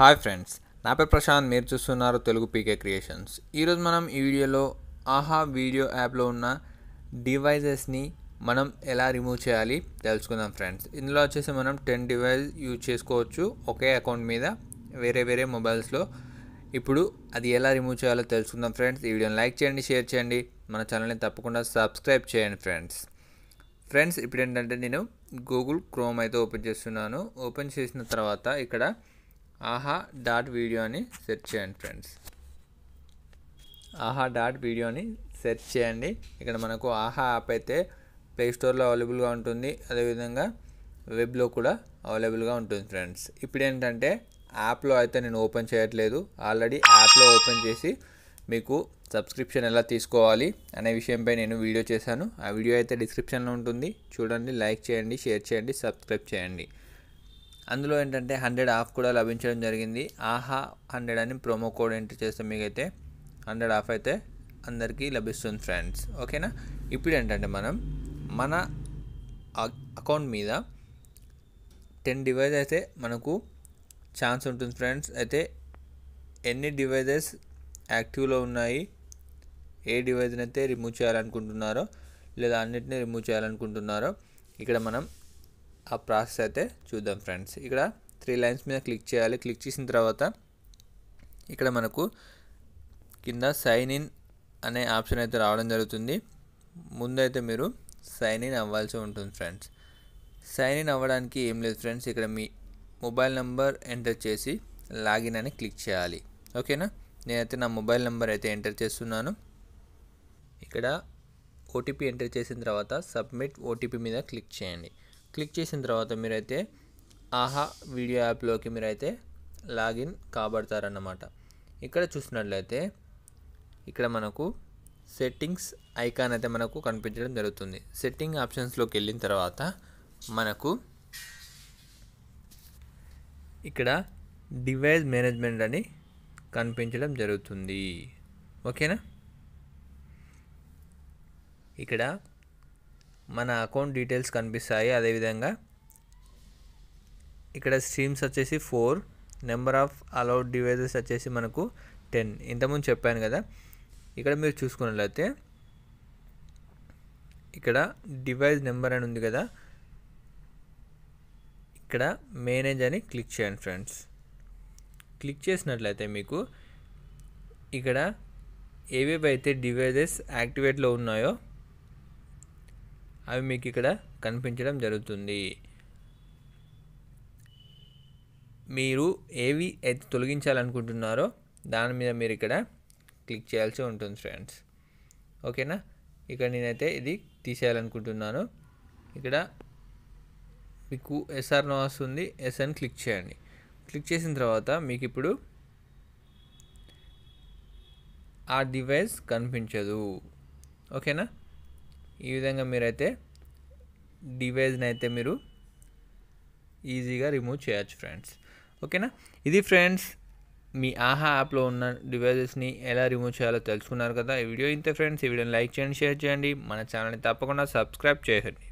hi friends నా పేరు ప్రశాంత్ మీరు చూస్తున్నారు తెలుగు పీకే క్రియేషన్స్ ఈరోజు మనం ఈ వీడియోలో ఆహా వీడియో యాప్లో ఉన్న డివైజెస్ని మనం ఎలా రిమూవ్ చేయాలి తెలుసుకుందాం ఫ్రెండ్స్ ఇందులో వచ్చేసి మనం టెన్ డివైజ్ యూజ్ చేసుకోవచ్చు ఒకే అకౌంట్ మీద వేరే వేరే మొబైల్స్లో ఇప్పుడు అది ఎలా రిమూవ్ చేయాలో తెలుసుకుందాం ఫ్రెండ్స్ ఈ వీడియోని లైక్ చేయండి షేర్ చేయండి మన ఛానల్ని తప్పకుండా సబ్స్క్రైబ్ చేయండి ఫ్రెండ్స్ ఫ్రెండ్స్ ఇప్పుడు ఏంటంటే నేను గూగుల్ క్రోమ్ అయితే ఓపెన్ చేస్తున్నాను ఓపెన్ చేసిన తర్వాత ఇక్కడ ఆహా డాట్ వీడియో అని సెర్చ్ చేయండి ఫ్రెండ్స్ ఆహా డాట్ వీడియోని సెర్చ్ చేయండి ఇక్కడ మనకు ఆహా యాప్ అయితే ప్లేస్టోర్లో అవైలబుల్గా ఉంటుంది అదేవిధంగా వెబ్లో కూడా అవైలబుల్గా ఉంటుంది ఫ్రెండ్స్ ఇప్పుడు ఏంటంటే యాప్లో అయితే నేను ఓపెన్ చేయట్లేదు ఆల్రెడీ యాప్లో ఓపెన్ చేసి మీకు సబ్స్క్రిప్షన్ ఎలా తీసుకోవాలి అనే విషయంపై నేను వీడియో చేశాను ఆ వీడియో అయితే డిస్క్రిప్షన్లో ఉంటుంది చూడండి లైక్ చేయండి షేర్ చేయండి సబ్స్క్రైబ్ చేయండి అందులో ఏంటంటే హండ్రెడ్ ఆఫ్ కూడా లభించడం జరిగింది ఆహా హండ్రెడ్ అని ప్రోమో కోడ్ ఎంటర్ చేస్తే మీకైతే హండ్రెడ్ ఆఫ్ అయితే అందరికీ లభిస్తుంది ఫ్రెండ్స్ ఓకేనా ఇప్పుడు ఏంటంటే మనం మన అకౌంట్ మీద టెన్ డివైజ్ అయితే మనకు ఛాన్స్ ఉంటుంది ఫ్రెండ్స్ అయితే ఎన్ని డివైజెస్ యాక్టివ్లో ఉన్నాయి ఏ డివైజ్ని అయితే రిమూవ్ చేయాలనుకుంటున్నారో లేదా అన్నిటిని రిమూవ్ చేయాలనుకుంటున్నారో ఇక్కడ మనం ఆ ప్రాసెస్ అయితే చూద్దాం ఫ్రెండ్స్ ఇక్కడ త్రీ లైన్స్ మీద క్లిక్ చేయాలి క్లిక్ చేసిన తర్వాత ఇక్కడ మనకు కింద సైన్ ఇన్ అనే ఆప్షన్ అయితే రావడం జరుగుతుంది ముందైతే మీరు సైన్ ఇన్ అవ్వాల్సి ఉంటుంది ఫ్రెండ్స్ సైన్ ఇన్ అవ్వడానికి ఏం లేదు ఫ్రెండ్స్ ఇక్కడ మీ మొబైల్ నెంబర్ ఎంటర్ చేసి లాగిన్ అని క్లిక్ చేయాలి ఓకేనా నేనైతే నా మొబైల్ నెంబర్ అయితే ఎంటర్ చేస్తున్నాను ఇక్కడ ఓటీపీ ఎంటర్ చేసిన తర్వాత సబ్మిట్ ఓటీపీ మీద క్లిక్ చేయండి క్లిక్ చేసిన తర్వాత మీరైతే ఆహా వీడియో యాప్లోకి మీరైతే లాగిన్ కాబడతారన్నమాట ఇక్కడ చూసినట్లయితే ఇక్కడ మనకు సెట్టింగ్స్ ఐకాన్ అయితే మనకు కనిపించడం జరుగుతుంది సెట్టింగ్ ఆప్షన్స్లోకి వెళ్ళిన తర్వాత మనకు ఇక్కడ డివైస్ మేనేజ్మెంట్ అని కనిపించడం జరుగుతుంది ఓకేనా ఇక్కడ మన అకౌంట్ డీటెయిల్స్ కనిపిస్తాయి అదేవిధంగా ఇక్కడ స్ట్రీమ్స్ వచ్చేసి four number of allowed devices వచ్చేసి మనకు టెన్ ఇంతకుముందు చెప్పాను కదా ఇక్కడ మీరు చూసుకున్నట్లయితే ఇక్కడ డివైజ్ నెంబర్ అని ఉంది కదా ఇక్కడ మేనేజ్ అని క్లిక్ చేయండి ఫ్రెండ్స్ క్లిక్ చేసినట్లయితే మీకు ఇక్కడ ఏవేవైతే డివైజెస్ యాక్టివేట్లో ఉన్నాయో అవి మీకు ఇక్కడ కనిపించడం జరుగుతుంది మీరు ఏవి అయితే తొలగించాలనుకుంటున్నారో దాని మీద మీరు ఇక్కడ క్లిక్ చేయాల్సి ఉంటుంది ఫ్రెండ్స్ ఓకేనా ఇక్కడ నేనైతే ఇది తీసేయాలనుకుంటున్నాను ఇక్కడ మీకు ఎస్ఆర్ నో వస్తుంది ఎస్ అని క్లిక్ చేయండి క్లిక్ చేసిన తర్వాత మీకు ఇప్పుడు ఆ డివైస్ కనిపించదు ఓకేనా ఈ విధంగా మీరైతే డివైజ్ని అయితే మీరు ఈజీగా రిమూవ్ చేయొచ్చు ఫ్రెండ్స్ ఓకేనా ఇది ఫ్రెండ్స్ మీ ఆహా యాప్లో ఉన్న డివైజెస్ని ఎలా రిమూవ్ చేయాలో తెలుసుకున్నారు కదా ఈ వీడియో ఇంతే ఫ్రెండ్స్ ఈ వీడియోని లైక్ చేయండి షేర్ చేయండి మన ఛానల్ని తప్పకుండా సబ్స్క్రైబ్ చేయండి